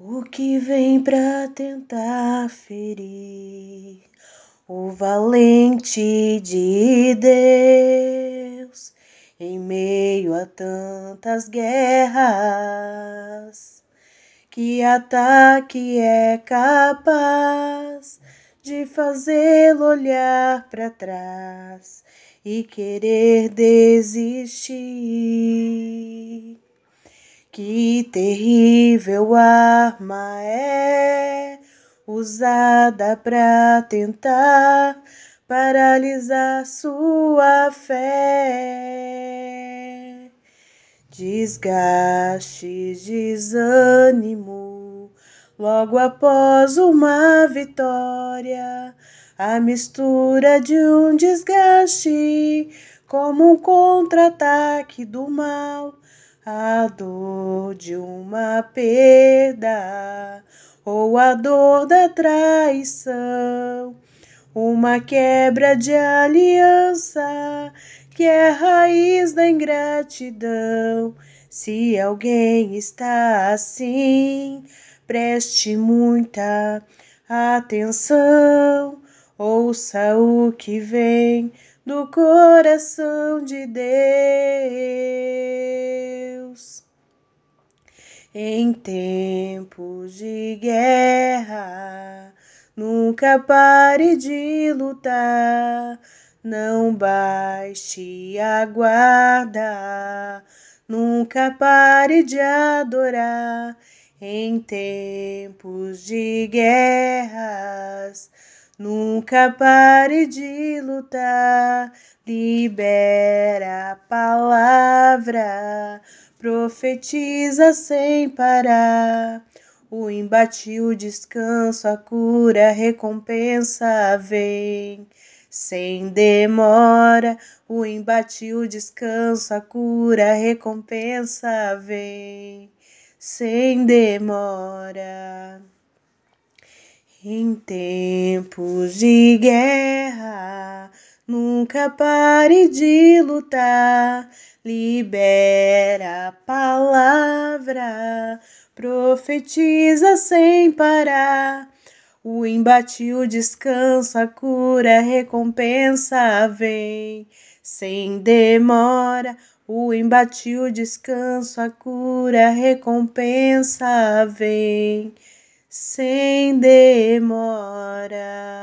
O que vem para tentar ferir o valente de Deus em meio a tantas guerras? Que ataque é capaz de fazê-lo olhar para trás e querer desistir? Que terrível arma é usada para tentar paralisar sua fé. Desgaste, desânimo, logo após uma vitória, a mistura de um desgaste como um contra-ataque do mal a dor de uma perda ou a dor da traição, uma quebra de aliança que é raiz da ingratidão. Se alguém está assim, preste muita atenção, ouça o que vem do coração de Deus. Em tempos de guerra, nunca pare de lutar, não baixe a guarda, nunca pare de adorar. Em tempos de guerras, Nunca pare de lutar, libera a palavra, profetiza sem parar. O embate, o descanso, a cura, a recompensa vem. Sem demora, o embate, o descanso, a cura, a recompensa vem. Sem demora. Em tempos de guerra, nunca pare de lutar. Libera a palavra, profetiza sem parar. O embate, o descanso, a cura, a recompensa vem sem demora. O embate, o descanso, a cura, a recompensa vem sem demora.